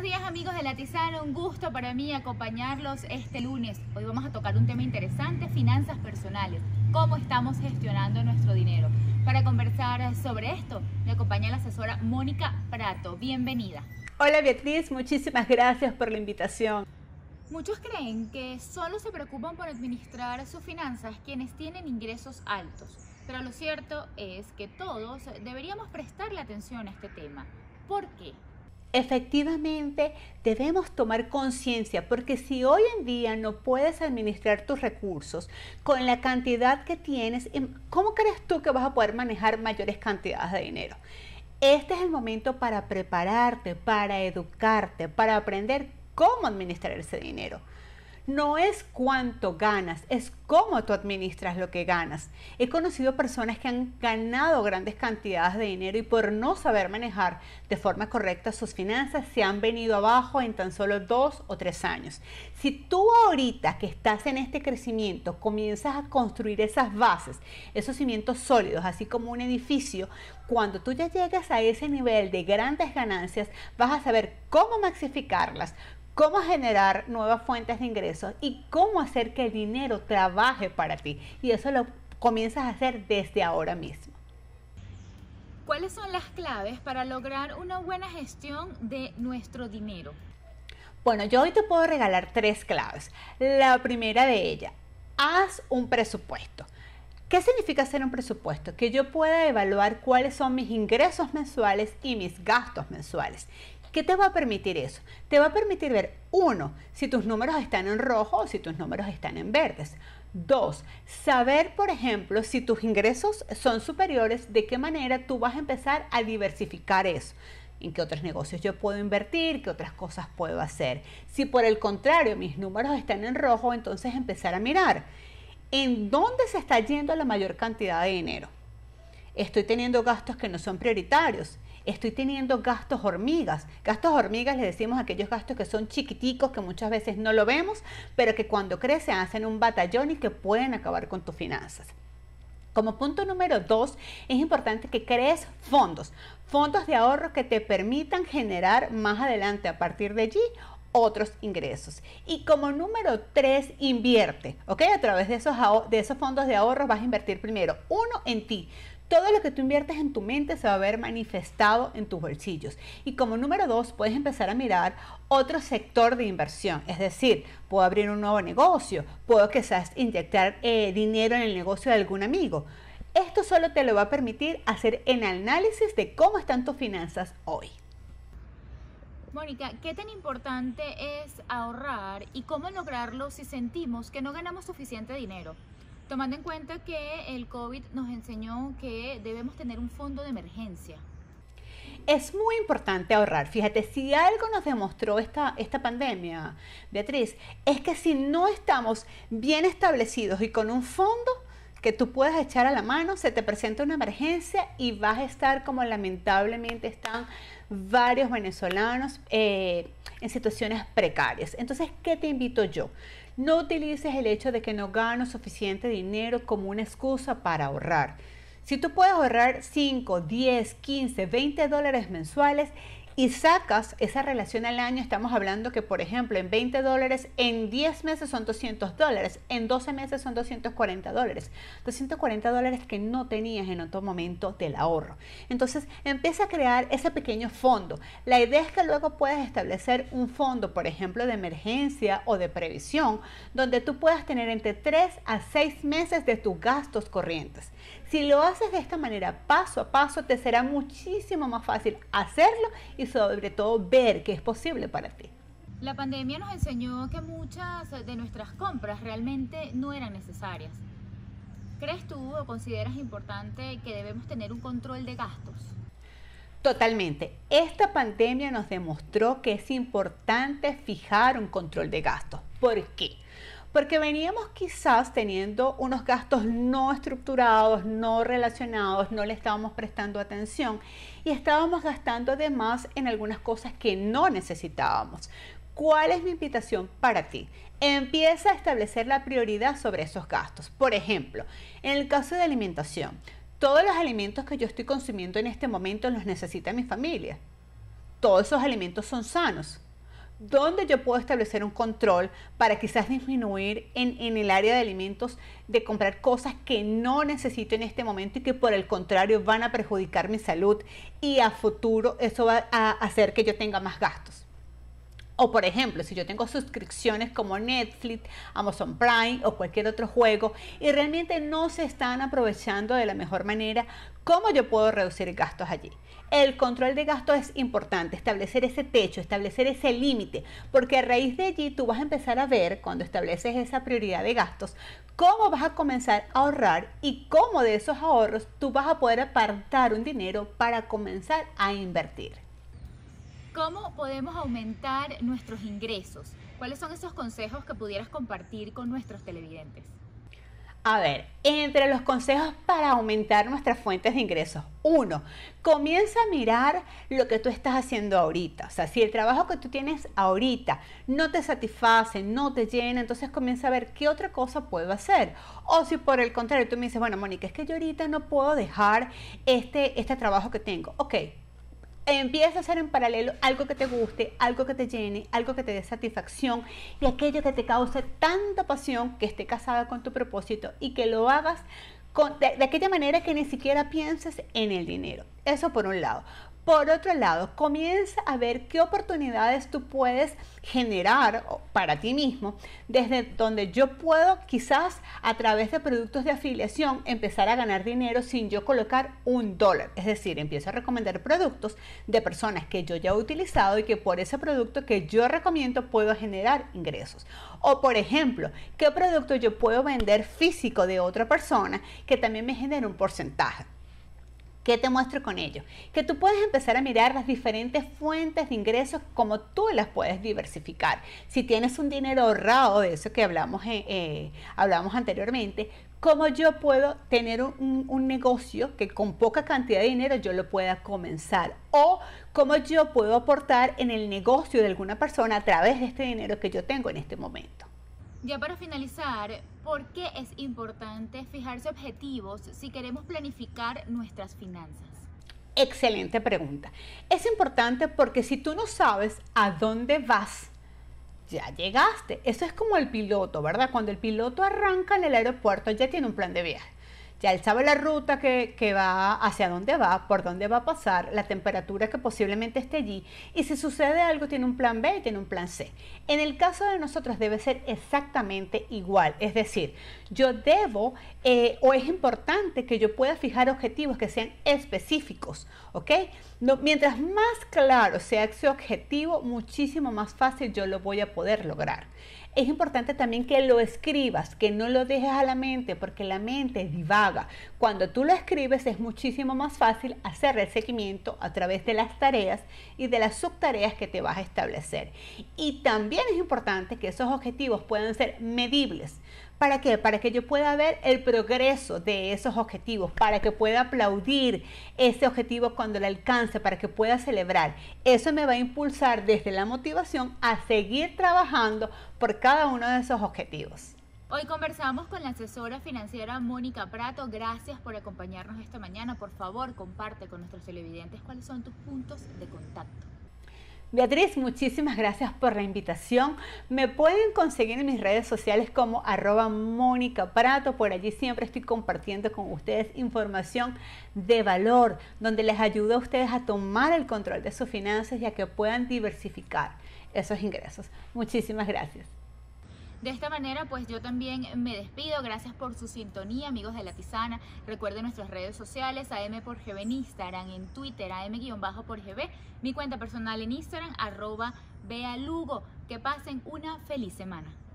buenos días amigos de La un gusto para mí acompañarlos este lunes. Hoy vamos a tocar un tema interesante, finanzas personales, cómo estamos gestionando nuestro dinero. Para conversar sobre esto, me acompaña la asesora Mónica Prato. Bienvenida. Hola Beatriz, muchísimas gracias por la invitación. Muchos creen que solo se preocupan por administrar sus finanzas quienes tienen ingresos altos, pero lo cierto es que todos deberíamos prestarle atención a este tema. ¿Por qué? Efectivamente, debemos tomar conciencia porque si hoy en día no puedes administrar tus recursos con la cantidad que tienes, em, ¿cómo crees tú que vas a poder manejar mayores cantidades de dinero? Este es el momento para prepararte, para educarte, para aprender cómo administrar ese dinero no es cuánto ganas, es cómo tú administras lo que ganas. He conocido personas que han ganado grandes cantidades de dinero y por no saber manejar de forma correcta sus finanzas se han venido abajo en tan solo dos o tres años. Si tú ahorita que estás en este crecimiento comienzas a construir esas bases, esos cimientos sólidos, así como un edificio, cuando tú ya llegas a ese nivel de grandes ganancias, vas a saber cómo maxificarlas, cómo generar nuevas fuentes de ingresos y cómo hacer que el dinero trabaje para ti. Y eso lo comienzas a hacer desde ahora mismo. ¿Cuáles son las claves para lograr una buena gestión de nuestro dinero? Bueno, yo hoy te puedo regalar tres claves. La primera de ellas, haz un presupuesto. ¿Qué significa hacer un presupuesto? Que yo pueda evaluar cuáles son mis ingresos mensuales y mis gastos mensuales. ¿Qué te va a permitir eso? Te va a permitir ver, uno, si tus números están en rojo o si tus números están en verdes. Dos, saber, por ejemplo, si tus ingresos son superiores, de qué manera tú vas a empezar a diversificar eso en qué otros negocios yo puedo invertir, qué otras cosas puedo hacer. Si por el contrario mis números están en rojo, entonces empezar a mirar en dónde se está yendo la mayor cantidad de dinero. Estoy teniendo gastos que no son prioritarios estoy teniendo gastos hormigas. Gastos hormigas le decimos aquellos gastos que son chiquiticos, que muchas veces no lo vemos, pero que cuando crecen hacen un batallón y que pueden acabar con tus finanzas. Como punto número dos, es importante que crees fondos, fondos de ahorro que te permitan generar más adelante a partir de allí otros ingresos. Y como número tres, invierte, ¿ok? A través de esos, de esos fondos de ahorro vas a invertir primero, uno, en ti. Todo lo que tú inviertes en tu mente se va a ver manifestado en tus bolsillos. Y como número dos, puedes empezar a mirar otro sector de inversión. Es decir, puedo abrir un nuevo negocio, puedo quizás inyectar eh, dinero en el negocio de algún amigo. Esto solo te lo va a permitir hacer el análisis de cómo están tus finanzas hoy. Mónica, ¿qué tan importante es ahorrar y cómo lograrlo si sentimos que no ganamos suficiente dinero? tomando en cuenta que el COVID nos enseñó que debemos tener un fondo de emergencia. Es muy importante ahorrar. Fíjate, si algo nos demostró esta, esta pandemia, Beatriz, es que si no estamos bien establecidos y con un fondo, que tú puedas echar a la mano, se te presenta una emergencia y vas a estar como lamentablemente están varios venezolanos eh, en situaciones precarias. Entonces, ¿qué te invito yo? No utilices el hecho de que no gano suficiente dinero como una excusa para ahorrar. Si tú puedes ahorrar 5, 10, 15, 20 dólares mensuales, y sacas esa relación al año, estamos hablando que, por ejemplo, en 20 dólares, en 10 meses son 200 dólares, en 12 meses son 240 dólares. 240 dólares que no tenías en otro momento del ahorro. Entonces, empieza a crear ese pequeño fondo. La idea es que luego puedas establecer un fondo, por ejemplo, de emergencia o de previsión, donde tú puedas tener entre 3 a 6 meses de tus gastos corrientes. Si lo haces de esta manera, paso a paso, te será muchísimo más fácil hacerlo y sobre todo ver que es posible para ti. La pandemia nos enseñó que muchas de nuestras compras realmente no eran necesarias. ¿Crees tú o consideras importante que debemos tener un control de gastos? Totalmente. Esta pandemia nos demostró que es importante fijar un control de gastos. ¿Por qué? porque veníamos quizás teniendo unos gastos no estructurados, no relacionados, no le estábamos prestando atención y estábamos gastando además en algunas cosas que no necesitábamos. ¿Cuál es mi invitación para ti? Empieza a establecer la prioridad sobre esos gastos. Por ejemplo, en el caso de alimentación, todos los alimentos que yo estoy consumiendo en este momento los necesita mi familia. Todos esos alimentos son sanos donde yo puedo establecer un control para quizás disminuir en, en, el área de alimentos de comprar cosas que no necesito en este momento y que por el contrario van a perjudicar mi salud y a futuro eso va a hacer que yo tenga más gastos. O por ejemplo, si yo tengo suscripciones como Netflix, Amazon Prime o cualquier otro juego y realmente no se están aprovechando de la mejor manera, ¿cómo yo puedo reducir gastos allí? El control de gastos es importante, establecer ese techo, establecer ese límite, porque a raíz de allí tú vas a empezar a ver, cuando estableces esa prioridad de gastos, cómo vas a comenzar a ahorrar y cómo de esos ahorros tú vas a poder apartar un dinero para comenzar a invertir. ¿Cómo podemos aumentar nuestros ingresos? ¿Cuáles son esos consejos que pudieras compartir con nuestros televidentes? A ver, entre los consejos para aumentar nuestras fuentes de ingresos. Uno, comienza a mirar lo que tú estás haciendo ahorita. O sea, si el trabajo que tú tienes ahorita no te satisface, no te llena, entonces comienza a ver qué otra cosa puedo hacer. O si por el contrario tú me dices, bueno, Mónica, es que yo ahorita no puedo dejar este, este trabajo que tengo. Ok, empieza a hacer en paralelo algo que te guste, algo que te llene, algo que te dé satisfacción y aquello que te cause tanta pasión que esté casada con tu propósito y que lo hagas de, de aquella manera que ni siquiera pienses en el dinero. Eso por un lado. Por otro lado, comienza a ver qué oportunidades tú puedes generar para ti mismo, desde donde yo puedo quizás a través de productos de afiliación empezar a ganar dinero sin yo colocar un dólar. Es decir, empiezo a recomendar productos de personas que yo ya he utilizado y que por ese producto que yo recomiendo puedo generar ingresos. O por ejemplo, qué producto yo puedo vender físico de otra persona que también me genera un porcentaje. ¿Qué te muestro con ello? Que tú puedes empezar a mirar las diferentes fuentes de ingresos como tú las puedes diversificar. Si tienes un dinero ahorrado, de eso que hablamos, eh, eh, hablamos anteriormente, cómo yo puedo tener un, un, negocio que con poca cantidad de dinero yo lo pueda comenzar o cómo yo puedo aportar en el negocio de alguna persona a través de este dinero que yo tengo en este momento. Ya para finalizar, ¿Por qué es importante fijarse objetivos si queremos planificar nuestras finanzas? Excelente pregunta. Es importante porque si tú no sabes a dónde vas, ya llegaste. Eso es como el piloto, ¿verdad? Cuando el piloto arranca en el aeropuerto ya tiene un plan de viaje. Ya él sabe la ruta que, va, hacia dónde va, por dónde va a pasar, la temperatura que posiblemente esté allí. Y si sucede algo, tiene un plan B y tiene un plan C. En el caso de nosotros debe ser exactamente igual. Es decir, yo debo eh, o es importante que yo pueda fijar objetivos que sean específicos. ¿Ok? mientras más claro sea ese objetivo, muchísimo más fácil yo lo voy a poder lograr es importante también que lo escribas, que no lo dejes a la mente, porque la mente divaga. Cuando tú lo escribes es muchísimo más fácil hacer el seguimiento a través de las tareas y de las subtareas que te vas a establecer. Y también es importante que esos objetivos puedan ser medibles ¿Para qué? Para que yo pueda ver el progreso de esos objetivos, para que pueda aplaudir ese objetivo cuando lo alcance, para que pueda celebrar. Eso me va a impulsar desde la motivación a seguir trabajando por cada uno de esos objetivos. Hoy conversamos con la asesora financiera Mónica Prato. Gracias por acompañarnos esta mañana. Por favor, comparte con nuestros televidentes cuáles son tus puntos de contacto. Beatriz, muchísimas gracias por la invitación. Me pueden conseguir en mis redes sociales como arroba Mónica Prato. Por allí siempre estoy compartiendo con ustedes información de valor, donde les ayuda a ustedes a tomar el control de sus finanzas y a que puedan diversificar esos ingresos. Muchísimas gracias. De esta manera, pues yo también me despido. Gracias por su sintonía, amigos de La Tisana. Recuerden nuestras redes sociales, AM por GB en Instagram, en Twitter, am por GB. Mi cuenta personal en Instagram, arroba vea Lugo. Que pasen una feliz semana.